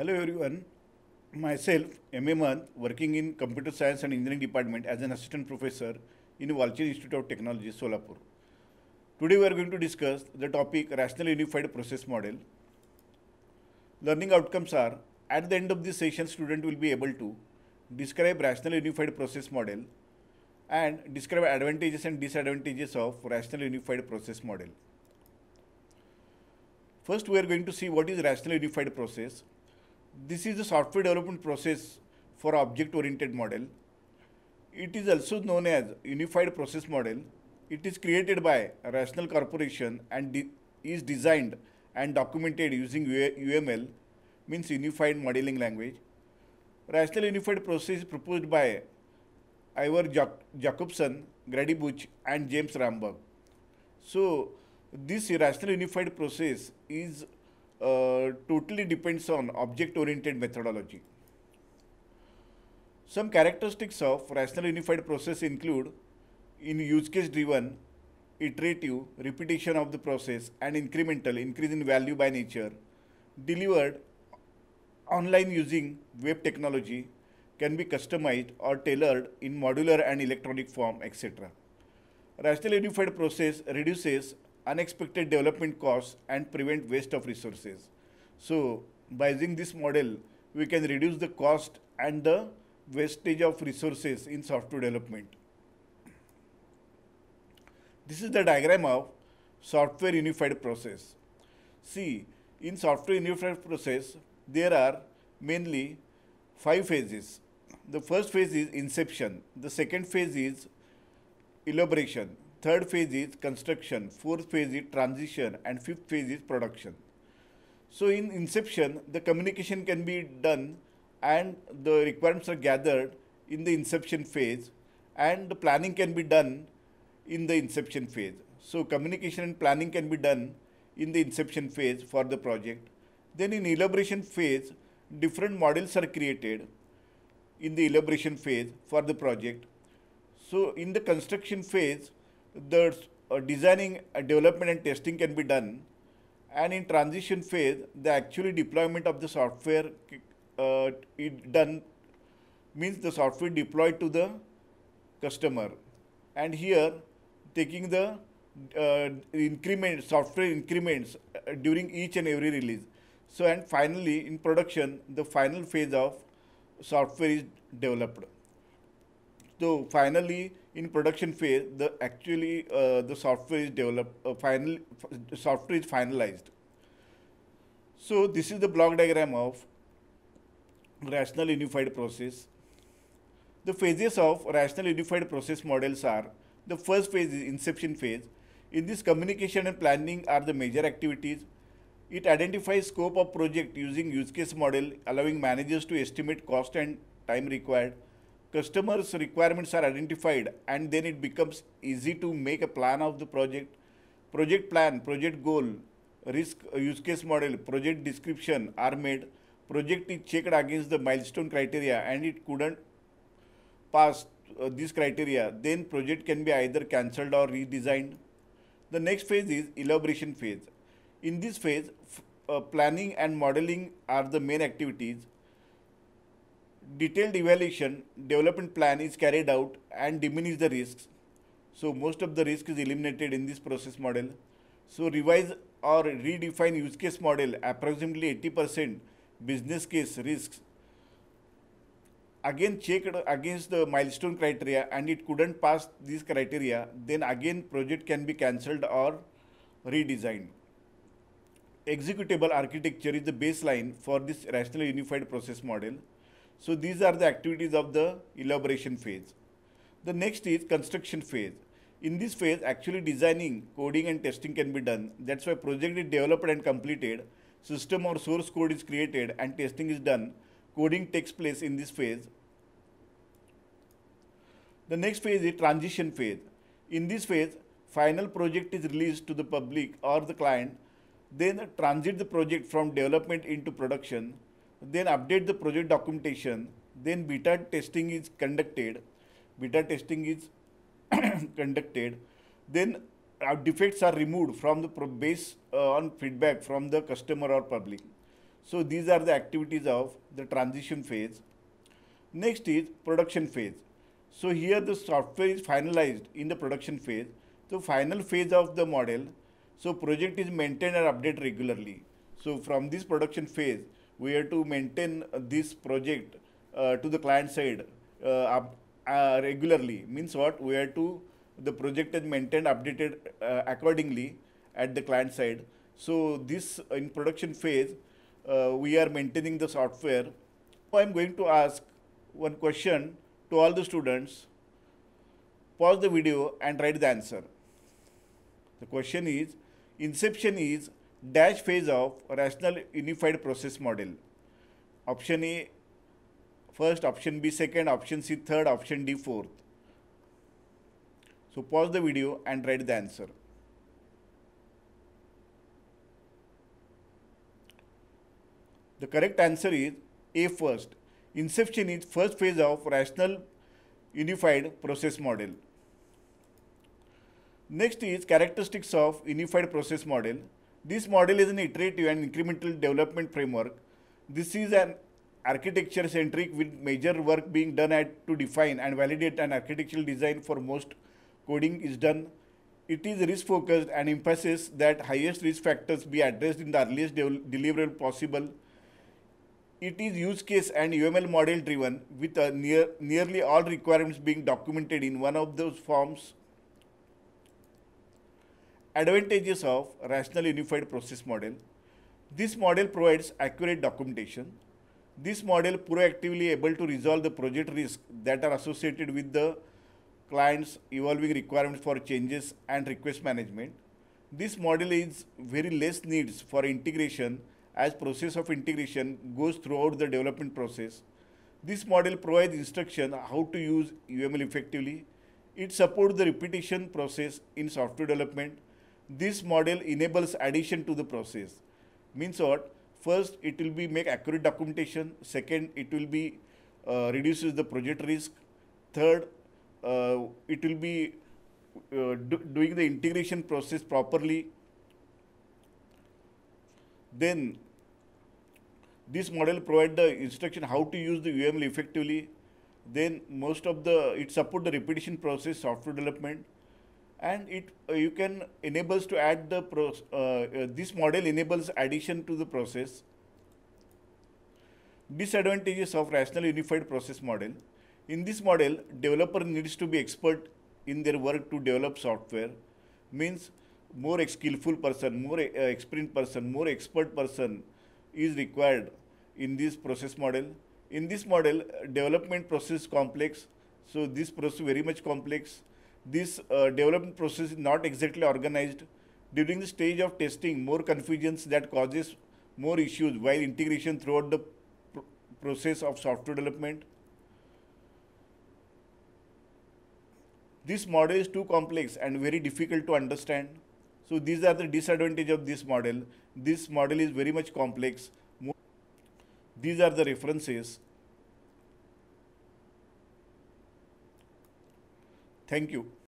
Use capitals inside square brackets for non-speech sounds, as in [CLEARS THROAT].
Hello everyone. Myself, M.A. Manth, working in Computer Science and Engineering Department as an assistant professor in Walcher Institute of Technology, Solapur. Today we are going to discuss the topic Rational Unified Process Model. Learning outcomes are, at the end of this session, student will be able to describe Rational Unified Process Model and describe advantages and disadvantages of Rational Unified Process Model. First, we are going to see what is Rational Unified Process. This is the software development process for object-oriented model. It is also known as unified process model. It is created by Rational Corporation and de is designed and documented using UML, means Unified Modeling Language. Rational Unified Process is proposed by Ivor Jacobson, Grady Butch, and James Ramberg. So, this rational unified process is totally depends on object-oriented methodology. Some characteristics of rational unified process include in use case driven, iterative, repetition of the process and incremental, increase in value by nature, delivered online using web technology, can be customized or tailored in modular and electronic form, etc. Rational unified process reduces unexpected development costs and prevent waste of resources. So by using this model, we can reduce the cost and the wastage of resources in software development. This is the diagram of software unified process. See, in software unified process, there are mainly five phases. The first phase is inception. The second phase is elaboration. Third phase is construction, fourth phase is transition, and fifth phase is production. So in inception, the communication can be done and the requirements are gathered in the inception phase and the planning can be done in the inception phase. So communication and planning can be done in the inception phase for the project. Then in elaboration phase, different models are created in the elaboration phase for the project. So in the construction phase, the designing, development and testing can be done. And in transition phase, the actually deployment of the software uh, is done means the software deployed to the customer. And here, taking the uh, increment software increments uh, during each and every release. So and finally, in production, the final phase of software is developed. So finally, in production phase, the actually uh, the software is developed. Uh, software is finalized. So this is the block diagram of rational unified process. The phases of rational unified process models are the first phase is inception phase. In this, communication and planning are the major activities. It identifies scope of project using use case model, allowing managers to estimate cost and time required customers requirements are identified and then it becomes easy to make a plan of the project project plan project goal risk uh, use case model project description are made project is checked against the milestone criteria and it couldn't pass uh, this these criteria then project can be either cancelled or redesigned the next phase is elaboration phase in this phase uh, planning and modeling are the main activities detailed evaluation development plan is carried out and diminish the risks. So most of the risk is eliminated in this process model. So revise or redefine use case model approximately 80% business case risks. Again checked against the milestone criteria and it couldn't pass these criteria then again project can be cancelled or redesigned. Executable architecture is the baseline for this rational unified process model. So these are the activities of the elaboration phase. The next is construction phase. In this phase, actually designing, coding and testing can be done. That's why project is developed and completed, system or source code is created and testing is done. Coding takes place in this phase. The next phase is transition phase. In this phase, final project is released to the public or the client, then transit the project from development into production then update the project documentation, then beta testing is conducted, beta testing is [CLEARS THROAT] conducted, then defects are removed from the base uh, on feedback from the customer or public. So these are the activities of the transition phase. Next is production phase. So here the software is finalized in the production phase. The final phase of the model, so project is maintained and updated regularly. So from this production phase, we have to maintain this project uh, to the client side uh, uh, regularly. Means what? We have to the project is maintained, updated accordingly at the client side. So this in production phase, we are maintaining the software. I am going to ask one question to all the students. Pause the video and write the answer. The question is, inception is dash phase of rational unified process model option a first option b second option c third option d fourth so pause the video and write the answer the correct answer is a first inception is first phase of rational unified process model next is characteristics of unified process model this model is an iterative and incremental development framework. This is an architecture centric with major work being done at to define and validate an architectural design for most coding is done. It is risk focused and emphasizes that highest risk factors be addressed in the earliest de deliverable possible. It is use case and UML model driven with near, nearly all requirements being documented in one of those forms Advantages of Rational Unified Process Model. This model provides accurate documentation. This model proactively able to resolve the project risk that are associated with the client's evolving requirements for changes and request management. This model is very less needs for integration as process of integration goes throughout the development process. This model provides instruction how to use UML effectively. It supports the repetition process in software development this model enables addition to the process. Means what? First, it will be make accurate documentation. Second, it will be uh, reduces the project risk. Third, uh, it will be uh, do, doing the integration process properly. Then, this model provide the instruction how to use the UML effectively. Then most of the, it support the repetition process, software development and it uh, you can enables to add the pro, uh, uh, this model enables addition to the process disadvantages of rational unified process model in this model developer needs to be expert in their work to develop software means more skillful person more uh, experienced person more expert person is required in this process model in this model uh, development process complex so this process very much complex this uh, development process is not exactly organized. During the stage of testing, more confusions that causes more issues while integration throughout the pr process of software development. This model is too complex and very difficult to understand. So these are the disadvantage of this model. This model is very much complex. These are the references. Thank you.